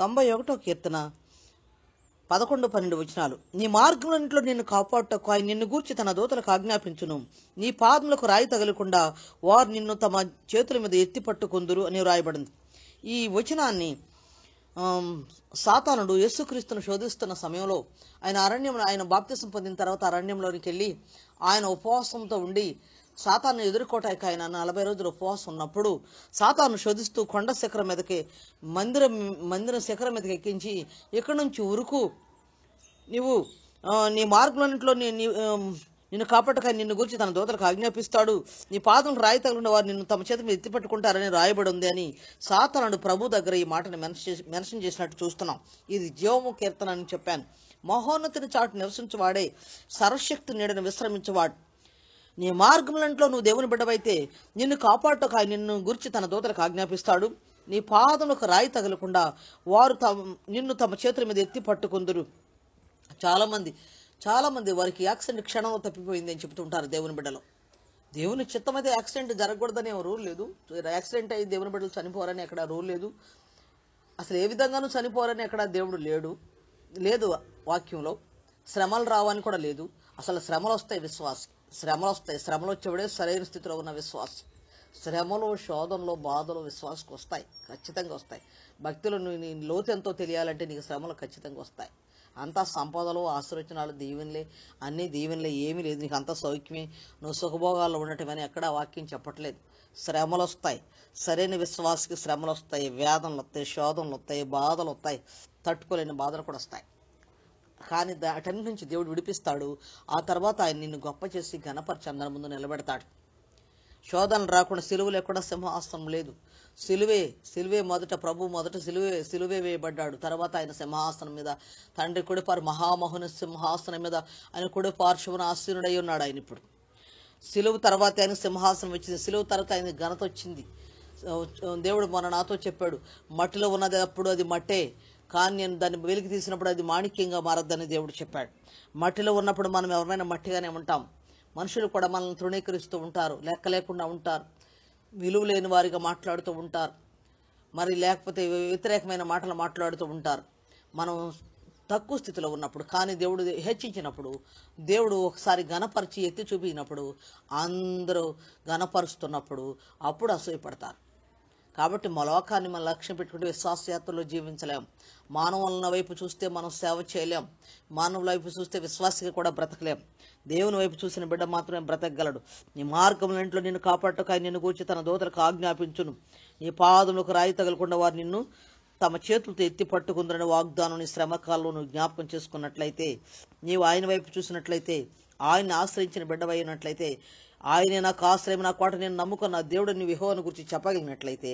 తొంభై ఒకటో కీర్తన పదకొండు పన్నెండు వచనాలు నీ మార్గంలో నిన్ను కాపాడుటకు ఆయన నిన్ను గూర్చి తన దూతలకు ఆజ్ఞాపించును నీ పాదములకు రాయి తగలకుండా వారు నిన్ను తమ చేతుల మీద ఎత్తి పట్టుకుందురు అని వ్రాయబడింది ఈ వచనాన్ని సాతానుడు యేసుక్రీస్తును శోధిస్తున్న సమయంలో ఆయన అరణ్యం ఆయన బాప్తిసం పొందిన తర్వాత అరణ్యంలోనికి వెళ్ళి ఆయన ఉపవాసంతో ఉండి సాతాను ఎదుర్కోటానికి ఆయన నలభై రోజులు ఉపవాసం ఉన్నప్పుడు సాతాను శోధిస్తూ కొండ శిఖరం మీదకి మందిరం మందిరం శిఖరం మీదకి ఎక్కించి ఇక్కడి నుంచి ఉరుకు నీవు నీ మార్గంలో నీ నిన్ను కాపాడక నిన్ను గురించి తన దూతలకు ఆజ్ఞాపిస్తాడు నీ పాదం రాయి తగిలిన వారు నిన్ను తమ చేతి మీద ఎత్తిపెట్టుకుంటారని రాయబడి ఉంది అని సాతనుడు ప్రభు దగ్గర ఈ మాటను మెన్షన్ మెన్షన్ చేసినట్టు చూస్తున్నాం ఇది జీవము కీర్తన అని చెప్పాను మహోన్నతిని చాటు నివసించేవాడే సర్వశక్తి నీడను విశ్రమించేవాడు నీ మార్గములంట్లో నువ్వు దేవుని బిడ్డవైతే నిన్ను కాపాడుటకు ఆయన నిన్ను గురించి తన దూతలకు ఆజ్ఞాపిస్తాడు నీ పాదములకు రాయి తగలకుండా వారు తమ నిన్ను తమ చేతుల మీద ఎత్తి పట్టుకుందరు చాలామంది చాలామంది వారికి యాక్సిడెంట్ క్షణం తప్పిపోయింది అని చెబుతుంటారు దేవుని బిడ్డలో దేవుని చిత్తం అయితే యాక్సిడెంట్ జరగకూడదని రూల్ లేదు యాక్సిడెంట్ అయ్యి దేవుని బిడ్డలు చనిపోరని అక్కడ రూల్ లేదు అసలు ఏ విధంగానూ చనిపోరని అక్కడ దేవుడు లేడు లేదు వాక్యంలో శ్రమలు రావని కూడా లేదు అసలు శ్రమలు వస్తాయి విశ్వాసం శ్రమలు వస్తాయి శ్రమలు వచ్చేవాడే సరైన స్థితిలో ఉన్న విశ్వాసం శ్రమలు శోధనలు బాధలు విశ్వాసకు వస్తాయి ఖచ్చితంగా వస్తాయి భక్తులు నీ లోతు ఎంతో తెలియాలంటే నీకు శ్రమలు ఖచ్చితంగా వస్తాయి అంతా సంపదలు ఆశీర్వచనాలు దీవెనలే అన్ని దీవెనలే ఏమీ లేదు నీకు అంత సౌఖ్యమే నువ్వు సుఖభోగాల్లో ఉండటం అని ఎక్కడా వాక్యం చెప్పట్లేదు శ్రమలు వస్తాయి సరైన విశ్వాసకి శ్రమలు వస్తాయి వేదనలు వస్తాయి శోధనలు వస్తాయి బాధలు వస్తాయి తట్టుకోలేని బాధలు కూడా వస్తాయి కానీ అటన్ నుంచి దేవుడు విడిపిస్తాడు ఆ తర్వాత ఆయన నిన్ను గొప్ప చేసి ఘనపరిచి అందరి ముందు నిలబెడతాడు శోధనలు రాకుండా సిలువు లేకుండా సింహాసనం లేదు సిలువే సిలువే మొదట ప్రభు మొదట సిలువే సిలువే వేయబడ్డాడు తర్వాత ఆయన సింహాసనం మీద తండ్రి కుడిపారు మహామహుని సింహాసనం మీద ఆయన పార్శ్వన ఆశీనుడై ఉన్నాడు ఆయన ఇప్పుడు సిలువు తర్వాత ఆయన సింహాసనం వచ్చింది సిలువు తర్వాత ఆయన ఘనత వచ్చింది దేవుడు మన నాతో చెప్పాడు మట్టిలో ఉన్నది అప్పుడు అది మట్టే కానీ నేను దాన్ని వెలికి తీసినప్పుడు అది మాణిక్యంగా మారద్దని దేవుడు చెప్పాడు మట్టిలో ఉన్నప్పుడు మనం ఎవరైనా మట్టిగానే ఉంటాం మనుషులు కూడా మనల్ని తృణీకరిస్తూ ఉంటారు లెక్క లేకుండా ఉంటారు విలువ లేని వారిగా మాట్లాడుతూ ఉంటారు మరి లేకపోతే వ్యతిరేకమైన మాటలు మాట్లాడుతూ ఉంటారు మనం తక్కువ స్థితిలో ఉన్నప్పుడు కానీ దేవుడు హెచ్చించినప్పుడు దేవుడు ఒకసారి ఘనపరిచి ఎత్తి చూపించినప్పుడు అందరూ ఘనపరుస్తున్నప్పుడు అప్పుడు అసూయపడతారు కాబట్టి మా లోకాన్ని మనం లక్ష్యం పెట్టుకుంటే విశ్వాసయాత్రలో జీవించలేం మానవుల వైపు చూస్తే మనం సేవ చేయలేం మానవుల వైపు చూస్తే విశ్వాసగా కూడా బ్రతకలేం దేవుని వైపు చూసిన బిడ్డ మాత్రమే బ్రతకగలడు నీ ఇంట్లో నిన్ను కాపాడటకాయ నిన్ను కూర్చి తన దోతలకు ఆజ్ఞాపించును నీ పాదములకు రాయి తగలకుండా వారు నిన్ను తమ చేతులతో ఎత్తి పట్టుకుందరని వాగ్దానం నీ శ్రమకాల్లో నువ్వు జ్ఞాపకం చేసుకున్నట్లయితే నీవు ఆయన వైపు చూసినట్లయితే ఆయన్ని ఆశ్రయించిన బిడ్డవైనట్లయితే ఆయనే నాకు ఆశ్రయం నా కోట నేను నమ్ముకున్న దేవుడు నీ విహోను గురించి చెప్పగలిగినట్లయితే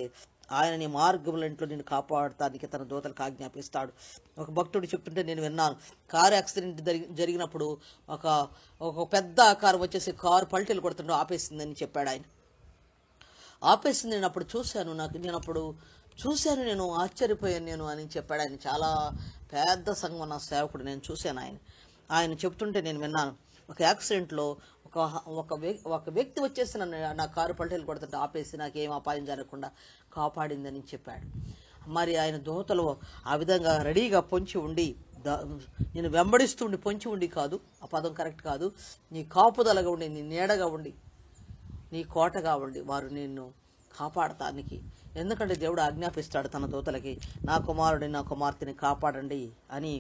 ఆయన నీ మార్గములంట్లో నేను కాపాడటానికి తన దూతలకు ఆజ్ఞాపిస్తాడు ఒక భక్తుడు చెప్తుంటే నేను విన్నాను కారు యాక్సిడెంట్ జరిగినప్పుడు ఒక ఒక పెద్ద కారు వచ్చేసి కారు పల్టీలు కొడుతుండో ఆపేసిందని చెప్పాడు ఆయన ఆపేసింది నేను అప్పుడు చూశాను నాకు నేను అప్పుడు చూశాను నేను ఆశ్చర్యపోయాను నేను అని చెప్పాడు ఆయన చాలా పెద్ద సంఘం నా సేవకుడు నేను చూశాను ఆయన ఆయన చెప్తుంటే నేను విన్నాను ఒక యాక్సిడెంట్లో ఒక ఒక వ్యక్తి వచ్చేసి నన్ను నా కారు పల్టలు కొడుతుంటే ఆపేసి నాకేం అపాయం జరగకుండా కాపాడిందని చెప్పాడు మరి ఆయన దోతలు ఆ విధంగా రెడీగా పొంచి ఉండి నేను ఉండి పొంచి ఉండి కాదు ఆ పదం కరెక్ట్ కాదు నీ కాపుదలగా ఉండి నీ నీడగా ఉండి నీ కోటగా ఉండి వారు నిన్ను కాపాడటానికి ఎందుకంటే దేవుడు ఆజ్ఞాపిస్తాడు తన దూతలకి నా కుమారుడిని నా కుమార్తెని కాపాడండి అని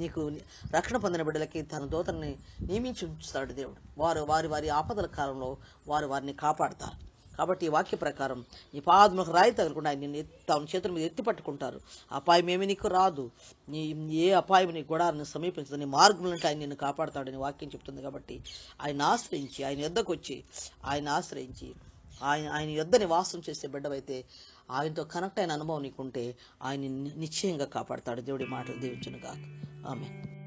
నీకు రక్షణ పొందిన బిడ్డలకి తన దూతల్ని నియమించి ఉంచుతాడు దేవుడు వారు వారి వారి ఆపదల కాలంలో వారు వారిని కాపాడతారు కాబట్టి ఈ వాక్య ప్రకారం నీ పాదముఖ రాయి తగలకుండా ఆయన నిన్ను తమ చేతుల మీద ఎత్తి పట్టుకుంటారు అపాయం ఏమి నీకు రాదు నీ ఏ అపాయం నీ గొడాలను సమీపించదు నీ అంటే ఆయన నిన్ను కాపాడతాడని వాక్యం చెప్తుంది కాబట్టి ఆయన ఆశ్రయించి ఆయన యుద్ధకు వచ్చి ఆయన ఆశ్రయించి ఆయన ఆయన యుద్ధ నివాసం చేసే బిడ్డవైతే ఆయనతో కనెక్ట్ అయిన అనుభవం నీకుంటే ఆయన నిశ్చయంగా కాపాడతాడు దేవుడి మాటలు దీవించును కాక ఆమె